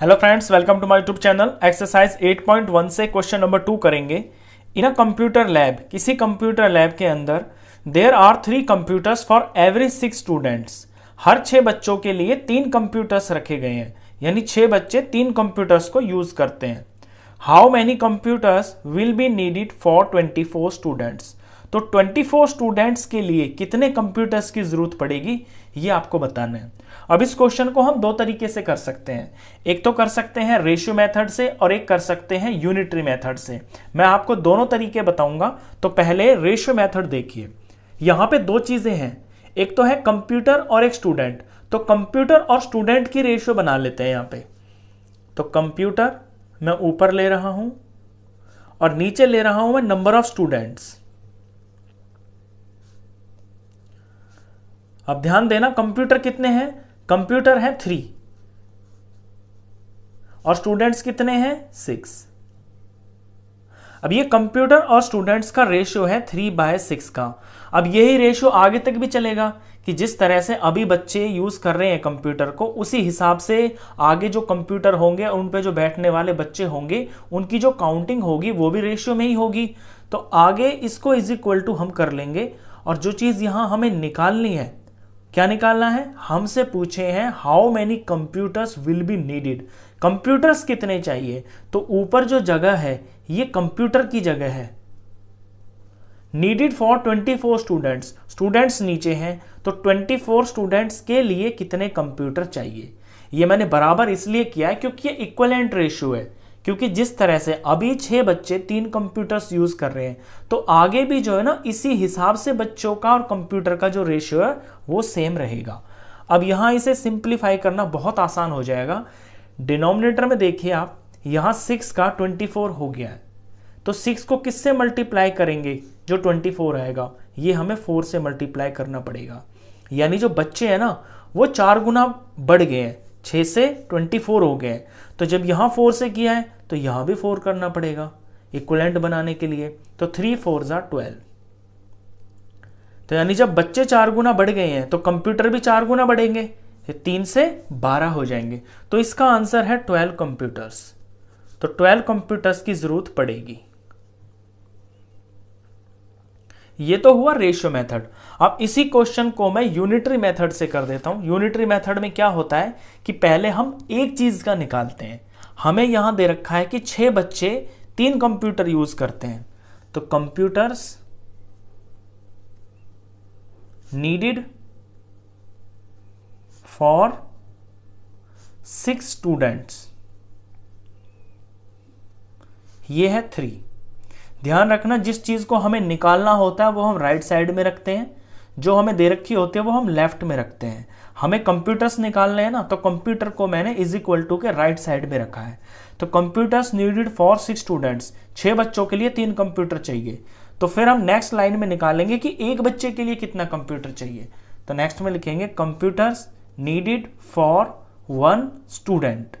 hello friends welcome to my YouTube channel exercise 8.1 से question number two करेंगे in a computer lab किसी computer lab के अंदर there are three computers for every six students हर छः बच्चों के लिए तीन कंप्यूटर्स रखे गए हैं यानी छः बच्चे तीन कंप्यूटर्स को यूज़ करते हैं how many computers will be needed for twenty four students तो 24 स्टूडेंट्स के लिए कितने कंप्यूटर्स की ज़रूरत पड़ेगी ये आपको बताना है अब इस क्वेश्चन को हम दो तरीके से कर सकते हैं एक तो कर सकते हैं रेशियो मेथड से और एक कर सकते हैं यूनिटरी मेथड से मैं आपको दोनों तरीके बताऊंगा तो पहले रेशियो मेथड देखिए यहां पे दो चीज़ें हैं एक तो है कंप्यूटर और एक स्टूडेंट तो कंप्यूटर और स्टूडेंट की रेशियो बना लेते हैं यहां पर तो कंप्यूटर मैं ऊपर ले रहा हूं और नीचे ले रहा हूं मैं नंबर ऑफ स्टूडेंट्स अब ध्यान देना कंप्यूटर कितने हैं कंप्यूटर हैं थ्री और स्टूडेंट्स कितने हैं सिक्स अब ये कंप्यूटर और स्टूडेंट्स का रेशियो है थ्री बाय सिक्स का अब यही रेशियो आगे तक भी चलेगा कि जिस तरह से अभी बच्चे यूज़ कर रहे हैं कंप्यूटर को उसी हिसाब से आगे जो कंप्यूटर होंगे और उन पे जो बैठने वाले बच्चे होंगे उनकी जो काउंटिंग होगी वो भी रेशियो में ही होगी तो आगे इसको इज इक्वल टू हम कर लेंगे और जो चीज़ यहां हमें निकालनी है क्या निकालना है हमसे पूछे हैं how many computers will be needed computers कितने चाहिए तो ऊपर जो जगह है ये कंप्यूटर की जगह है नीडेड फॉर 24 स्टूडेंट्स स्टूडेंट्स नीचे हैं तो 24 स्टूडेंट्स के लिए कितने कंप्यूटर चाहिए ये मैंने बराबर इसलिए किया है क्योंकि ये इक्वलेंट रेशियो है क्योंकि जिस तरह से अभी छह बच्चे तीन कंप्यूटर्स यूज़ कर रहे हैं तो आगे भी जो है ना इसी हिसाब से बच्चों का और कंप्यूटर का जो रेशियो है वो सेम रहेगा अब यहां इसे सिंप्लीफाई करना बहुत आसान हो जाएगा डिनोमिनेटर में देखिए आप यहां सिक्स का ट्वेंटी फोर हो गया है तो सिक्स को किससे मल्टीप्लाई करेंगे जो ट्वेंटी फोर आएगा ये हमें फोर से मल्टीप्लाई करना पड़ेगा यानी जो बच्चे हैं ना वो चार गुना बढ़ गए हैं छः से ट्वेंटी फोर हो गए तो जब यहाँ फोर से किया है तो यहाँ भी फोर करना पड़ेगा इक्वलेंट बनाने के लिए तो थ्री फोर ज़ा ट्वेल्व तो यानी जब बच्चे चार गुना बढ़ गए हैं तो कंप्यूटर भी चार गुना बढ़ेंगे ये तीन से बारह हो जाएंगे तो इसका आंसर है ट्वेल्व कंप्यूटर्स तो ट्वेल्व कंप्यूटर्स की ज़रूरत पड़ेगी ये तो हुआ रेशियो मेथड अब इसी क्वेश्चन को मैं यूनिटरी मेथड से कर देता हूं यूनिटरी मेथड में क्या होता है कि पहले हम एक चीज़ का निकालते हैं हमें यहां दे रखा है कि छह बच्चे तीन कंप्यूटर यूज़ करते हैं तो computers needed for six students ये है थ्री ध्यान रखना जिस चीज़ को हमें निकालना होता है वो हम राइट साइड में रखते हैं जो हमें दे रखी होती है वो हम लेफ्ट में रखते हैं हमें कंप्यूटर्स निकालने हैं ना तो कंप्यूटर को मैंने इज इक्वल टू के राइट साइड में रखा है तो computers needed for six students छः बच्चों के लिए तीन कंप्यूटर चाहिए तो फिर हम नेक्स्ट लाइन में निकालेंगे कि एक बच्चे के लिए कितना कंप्यूटर चाहिए तो नेक्स्ट में लिखेंगे computers needed for one student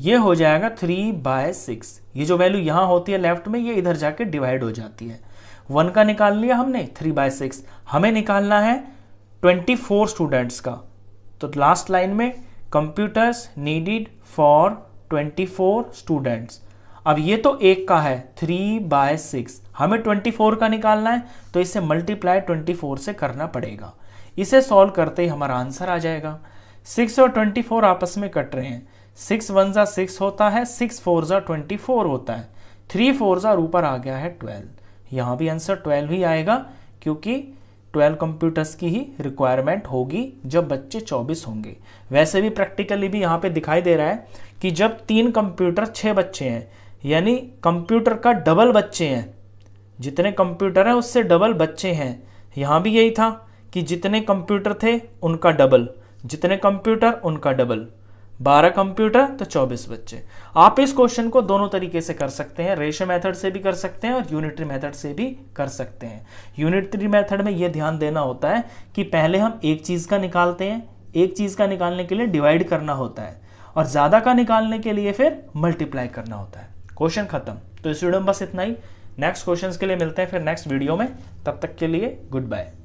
ये हो जाएगा थ्री बाय सिक्स ये जो वैल्यू यहाँ होती है लेफ्ट में ये इधर जाके डिवाइड हो जाती है वन का निकाल लिया हमने थ्री बाय सिक्स हमें निकालना है ट्वेंटी फोर स्टूडेंट्स का तो लास्ट लाइन में computers needed for twenty four students अब ये तो एक का है थ्री बाय सिक्स हमें ट्वेंटी फोर का निकालना है तो इसे मल्टीप्लाई ट्वेंटी फोर से करना पड़ेगा इसे सॉल्व करते ही हमारा आंसर आ जाएगा सिक्स और ट्वेंटी फोर आपस में कट रहे हैं सिक्स वन ज़ा सिक्स होता है सिक्स फोर ज़ा ट्वेंटी फोर होता है थ्री फोर ज़ा ऊपर आ गया है ट्वेल्व यहाँ भी आंसर ट्वेल्व ही आएगा क्योंकि ट्वेल्व कंप्यूटर्स की ही रिक्वायरमेंट होगी जब बच्चे चौबीस होंगे वैसे भी प्रैक्टिकली भी यहाँ पे दिखाई दे रहा है कि जब तीन कंप्यूटर छः बच्चे हैं यानी कंप्यूटर का डबल बच्चे हैं जितने कंप्यूटर हैं उससे डबल बच्चे हैं यहाँ भी यही था कि जितने कंप्यूटर थे उनका डबल जितने कंप्यूटर उनका डबल बारह कंप्यूटर तो चौबीस बच्चे आप इस क्वेश्चन को दोनों तरीके से कर सकते हैं रेशो मेथड से भी कर सकते हैं और यूनिटरी मेथड से भी कर सकते हैं यूनिटरी मेथड में यह ध्यान देना होता है कि पहले हम एक चीज़ का निकालते हैं एक चीज़ का निकालने के लिए डिवाइड करना होता है और ज़्यादा का निकालने के लिए फिर मल्टीप्लाई करना होता है क्वेश्चन खत्म तो इस वीडियो में बस इतना ही नेक्स्ट क्वेश्चन के लिए मिलते हैं फिर नेक्स्ट वीडियो में तब तक के लिए गुड बाय